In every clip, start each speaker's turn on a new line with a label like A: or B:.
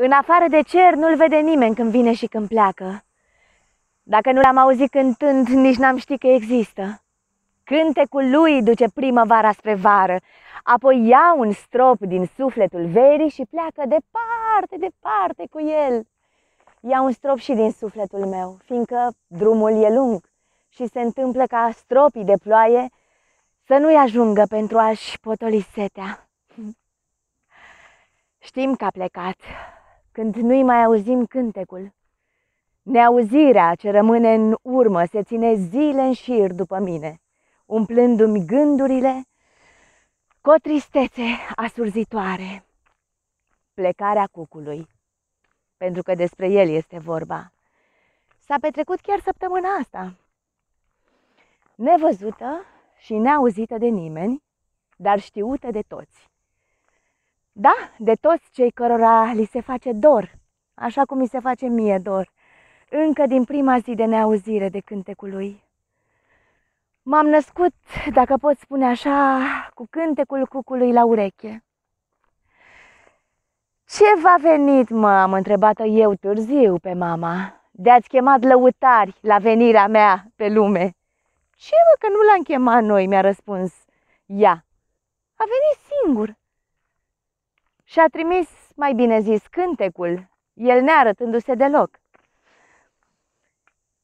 A: În afară de cer nu-l vede nimeni când vine și când pleacă. Dacă nu l-am auzit cântând, nici n-am ști că există. Cântecul lui duce primăvara spre vară, apoi ia un strop din sufletul verii și pleacă departe, departe cu el. Ia un strop și din sufletul meu, fiindcă drumul e lung și se întâmplă ca stropii de ploaie să nu-i ajungă pentru a-și potoli setea. Știm că a plecat, când nu-i mai auzim cântecul. Neauzirea ce rămâne în urmă se ține zile în șir după mine, umplându-mi gândurile cu o tristețe asurzitoare. Plecarea cucului, pentru că despre el este vorba, s-a petrecut chiar săptămâna asta. Nevăzută și neauzită de nimeni, dar știută de toți. Da, de toți cei cărora li se face dor, așa cum mi se face mie dor, încă din prima zi de neauzire de cântecul lui. M-am născut, dacă pot spune așa, cu cântecul cucului la ureche. Ce va venit, mă, am întrebat eu târziu pe mama, de-ați chemat lăutari la venirea mea pe lume. Ce, mă, că nu l-am chemat noi, mi-a răspuns ea. A venit singur, și a trimis, mai bine zis, cântecul, el nearătându-se deloc.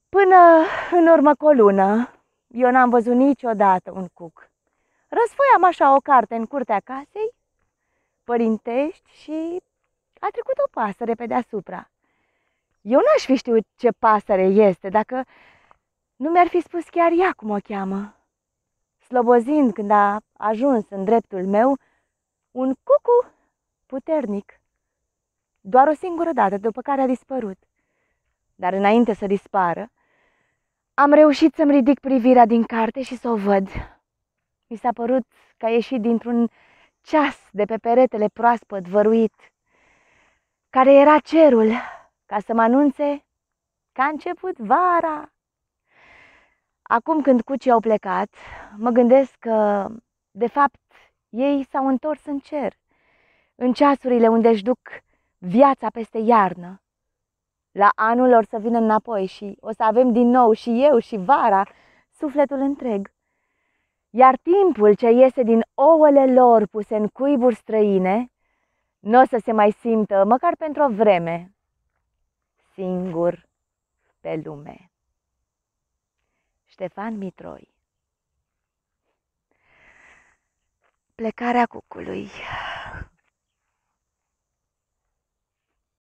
A: Până în urmă cu o lună, eu n-am văzut niciodată un cuc. Răsfoiam așa o carte în curtea casei, părintești și a trecut o pasăre pe deasupra. Eu n-aș fi știut ce pasăre este dacă nu mi-ar fi spus chiar ea cum o cheamă. Slobozind când a ajuns în dreptul meu, un cucu puternic. Doar o singură dată, după care a dispărut. Dar înainte să dispară, am reușit să-mi ridic privirea din carte și să o văd. Mi s-a părut că a ieșit dintr-un ceas de pe peretele proaspăt văruit, care era cerul, ca să mă anunțe că a început vara. Acum când cucii au plecat, mă gândesc că, de fapt, ei s-au întors în cer în ceasurile unde își duc viața peste iarnă. La anul lor să vină înapoi și o să avem din nou și eu și vara sufletul întreg. Iar timpul ce iese din ouăle lor puse în cuiburi străine, nu o să se mai simtă, măcar pentru o vreme, singur pe lume. Ștefan Mitroi Plecarea cucului